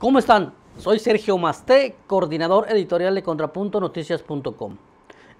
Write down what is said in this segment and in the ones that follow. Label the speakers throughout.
Speaker 1: ¿Cómo están? Soy Sergio Masté, coordinador editorial de ContrapuntoNoticias.com.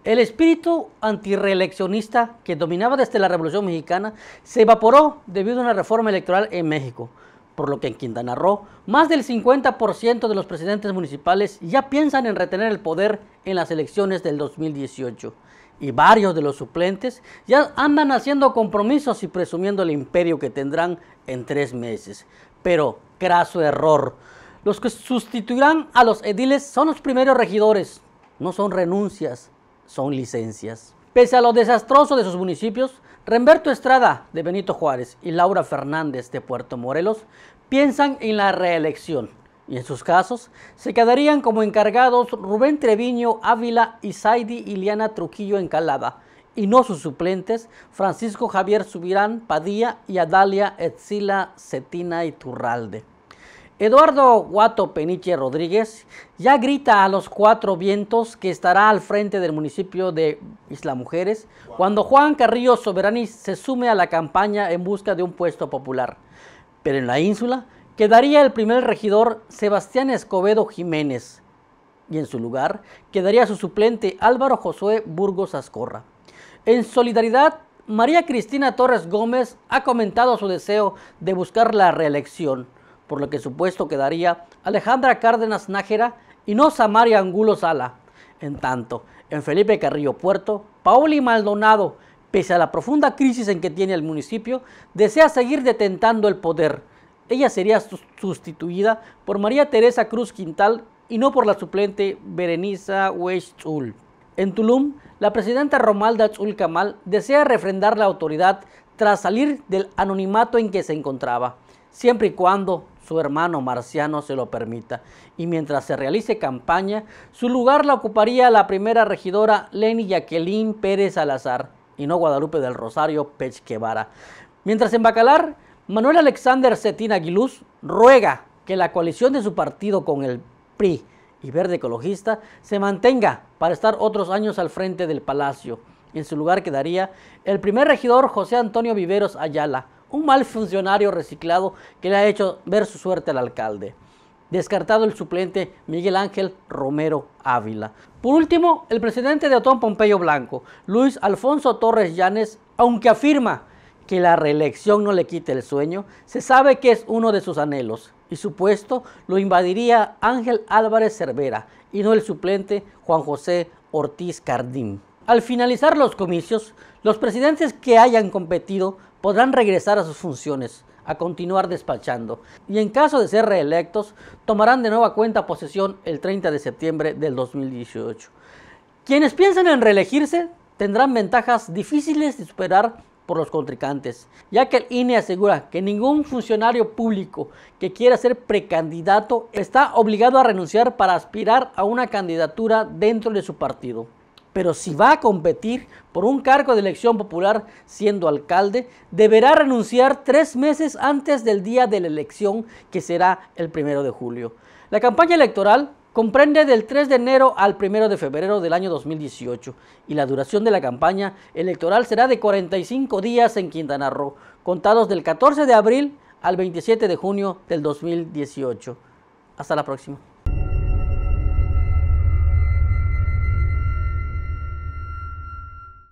Speaker 1: El espíritu antireeleccionista que dominaba desde la Revolución Mexicana se evaporó debido a una reforma electoral en México, por lo que en Quintana Roo más del 50% de los presidentes municipales ya piensan en retener el poder en las elecciones del 2018 y varios de los suplentes ya andan haciendo compromisos y presumiendo el imperio que tendrán en tres meses. Pero, craso error, los que sustituirán a los ediles son los primeros regidores. No son renuncias, son licencias. Pese a lo desastroso de sus municipios, Remberto Estrada de Benito Juárez y Laura Fernández de Puerto Morelos piensan en la reelección y en sus casos se quedarían como encargados Rubén Treviño Ávila y Saidi Iliana Trujillo, Encalada y no sus suplentes Francisco Javier Subirán Padilla y Adalia Etzila Cetina Iturralde. Eduardo Guato Peniche Rodríguez ya grita a los cuatro vientos que estará al frente del municipio de Isla Mujeres cuando Juan Carrillo Soberani se sume a la campaña en busca de un puesto popular. Pero en la ínsula quedaría el primer regidor Sebastián Escobedo Jiménez y en su lugar quedaría su suplente Álvaro Josué Burgos Ascorra. En solidaridad, María Cristina Torres Gómez ha comentado su deseo de buscar la reelección por lo que supuesto quedaría Alejandra Cárdenas Nájera y no Samaria Angulo Sala. En tanto, en Felipe Carrillo Puerto, Paoli Maldonado, pese a la profunda crisis en que tiene el municipio, desea seguir detentando el poder. Ella sería sustituida por María Teresa Cruz Quintal y no por la suplente Bereniza Ul. En Tulum, la presidenta Romalda Chulcamal Kamal desea refrendar la autoridad tras salir del anonimato en que se encontraba, siempre y cuando su hermano marciano se lo permita. Y mientras se realice campaña, su lugar la ocuparía la primera regidora Leni Jacqueline Pérez Salazar y no Guadalupe del Rosario Guevara. Mientras en Bacalar, Manuel Alexander Cetina Aguiluz ruega que la coalición de su partido con el PRI y Verde Ecologista se mantenga para estar otros años al frente del palacio. En su lugar quedaría el primer regidor José Antonio Viveros Ayala, un mal funcionario reciclado que le ha hecho ver su suerte al alcalde. Descartado el suplente Miguel Ángel Romero Ávila. Por último, el presidente de Otón Pompeyo Blanco, Luis Alfonso Torres Llanes, aunque afirma que la reelección no le quite el sueño, se sabe que es uno de sus anhelos y su puesto lo invadiría Ángel Álvarez Cervera y no el suplente Juan José Ortiz Cardín. Al finalizar los comicios, los presidentes que hayan competido podrán regresar a sus funciones, a continuar despachando, y en caso de ser reelectos, tomarán de nueva cuenta posesión el 30 de septiembre del 2018. Quienes piensen en reelegirse tendrán ventajas difíciles de superar por los contrincantes, ya que el INE asegura que ningún funcionario público que quiera ser precandidato está obligado a renunciar para aspirar a una candidatura dentro de su partido pero si va a competir por un cargo de elección popular siendo alcalde, deberá renunciar tres meses antes del día de la elección, que será el primero de julio. La campaña electoral comprende del 3 de enero al 1 de febrero del año 2018 y la duración de la campaña electoral será de 45 días en Quintana Roo, contados del 14 de abril al 27 de junio del 2018. Hasta la próxima.